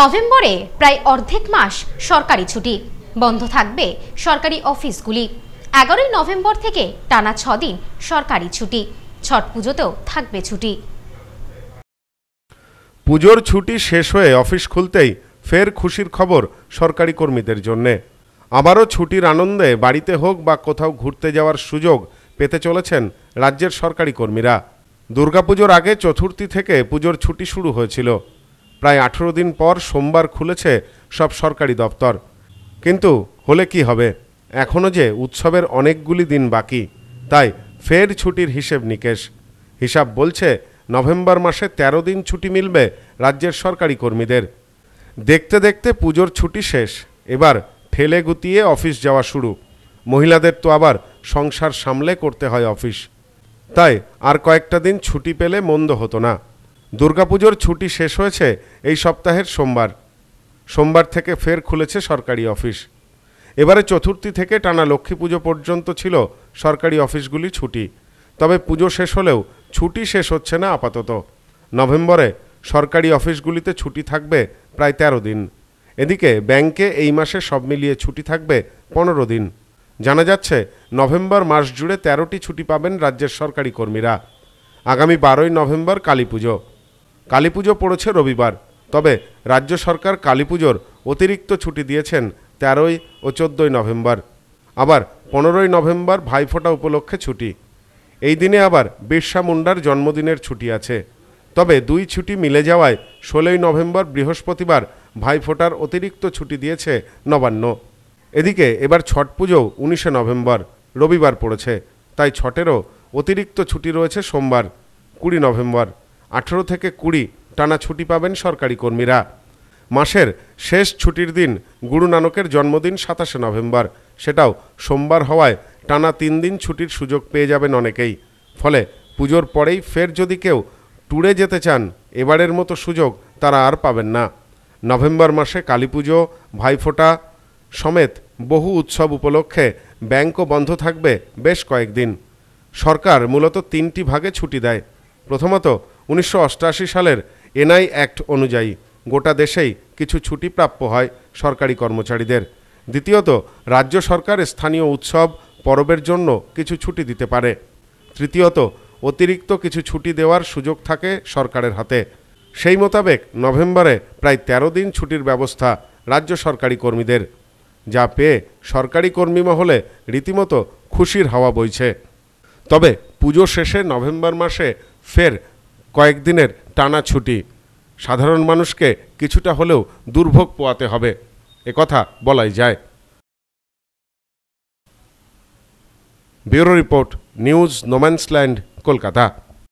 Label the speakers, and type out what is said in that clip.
Speaker 1: নভেম্বরে প্রায় অর্ধেক মাস সরকারি ছুটি বন্ধ থাকবে সরকারি অফিসগুলি এগারোই নভেম্বর থেকে টানা ছদিন সরকারি ছুটি ছট পুজোতেও থাকবে ছুটি পুজোর ছুটি শেষ হয়ে অফিস খুলতেই ফের খুশির খবর সরকারি কর্মীদের জন্যে আবারও ছুটির আনন্দে বাড়িতে হোক বা কোথাও ঘুরতে যাওয়ার সুযোগ পেতে চলেছেন রাজ্যের সরকারি কর্মীরা দুর্গাপুজোর আগে চতুর্থী থেকে পুজোর ছুটি শুরু হয়েছিল প্রায় আঠেরো দিন পর সোমবার খুলেছে সব সরকারি দপ্তর কিন্তু হলে কি হবে এখনও যে উৎসবের অনেকগুলি দিন বাকি তাই ফের ছুটির হিসেব নিকেশ হিসাব বলছে নভেম্বর মাসে ১৩ দিন ছুটি মিলবে রাজ্যের সরকারি কর্মীদের দেখতে দেখতে পুজোর ছুটি শেষ এবার ঠেলে গুতিয়ে অফিস যাওয়া শুরু মহিলাদের তো আবার সংসার সামলে করতে হয় অফিস তাই আর কয়েকটা দিন ছুটি পেলে মন্দ হতো না দুর্গাপুজোর ছুটি শেষ হয়েছে এই সপ্তাহের সোমবার সোমবার থেকে ফের খুলেছে সরকারি অফিস এবারে চতুর্থী থেকে টানা লক্ষ্মী পুজো পর্যন্ত ছিল সরকারি অফিসগুলি ছুটি তবে পুজো শেষ হলেও ছুটি শেষ হচ্ছে না আপাতত নভেম্বরে সরকারি অফিসগুলিতে ছুটি থাকবে প্রায় তেরো দিন এদিকে ব্যাংকে এই মাসে সব মিলিয়ে ছুটি থাকবে পনেরো দিন জানা যাচ্ছে নভেম্বর মাস জুড়ে তেরোটি ছুটি পাবেন রাজ্যের সরকারি কর্মীরা আগামী বারোই নভেম্বর কালী পুজো কালীপুজো পড়েছে রবিবার তবে রাজ্য সরকার কালীপুজোর অতিরিক্ত ছুটি দিয়েছেন তেরোই ও চোদ্দোই নভেম্বর আবার পনেরোই নভেম্বর ভাইফোঁটা উপলক্ষে ছুটি এই দিনে আবার বিরসা মুন্ডার জন্মদিনের ছুটি আছে তবে দুই ছুটি মিলে যাওয়ায় ষোলোই নভেম্বর বৃহস্পতিবার ভাইফোঁটার অতিরিক্ত ছুটি দিয়েছে নবান্ন এদিকে এবার ছট পুজো উনিশে নভেম্বর রবিবার পড়েছে তাই ছটেরও অতিরিক্ত ছুটি রয়েছে সোমবার কুড়ি নভেম্বর আঠেরো থেকে কুড়ি টানা ছুটি পাবেন সরকারি কর্মীরা মাসের শেষ ছুটির দিন গুরু নানকের জন্মদিন সাতাশে নভেম্বর সেটাও সোমবার হওয়ায় টানা তিন দিন ছুটির সুযোগ পেয়ে যাবেন অনেকেই ফলে পুজোর পরেই ফের যদি কেউ ট্যুরে যেতে চান এবারের মতো সুযোগ তারা আর পাবেন না নভেম্বর মাসে কালী পুজো ভাইফোঁটা সমেত বহু উৎসব উপলক্ষে ব্যাংকও বন্ধ থাকবে বেশ কয়েকদিন সরকার মূলত তিনটি ভাগে ছুটি দেয় প্রথমত উনিশশো সালের এনআই অ্যাক্ট অনুযায়ী গোটা দেশেই কিছু ছুটি প্রাপ্য হয় সরকারি কর্মচারীদের দ্বিতীয়ত রাজ্য সরকার স্থানীয় উৎসব পরবের জন্য কিছু ছুটি দিতে পারে তৃতীয়ত অতিরিক্ত কিছু ছুটি দেওয়ার সুযোগ থাকে সরকারের হাতে সেই মোতাবেক নভেম্বরে প্রায় ১৩ দিন ছুটির ব্যবস্থা রাজ্য সরকারি কর্মীদের যা পেয়ে সরকারি কর্মী মহলে রীতিমতো খুশির হাওয়া বইছে তবে পুজো শেষে নভেম্বর মাসে ফের কয়েকদিনের টানা ছুটি সাধারণ মানুষকে কিছুটা হলেও দুর্ভোগ পোয়াতে হবে কথা বলাই যায় bureau report news no man's land Kolkata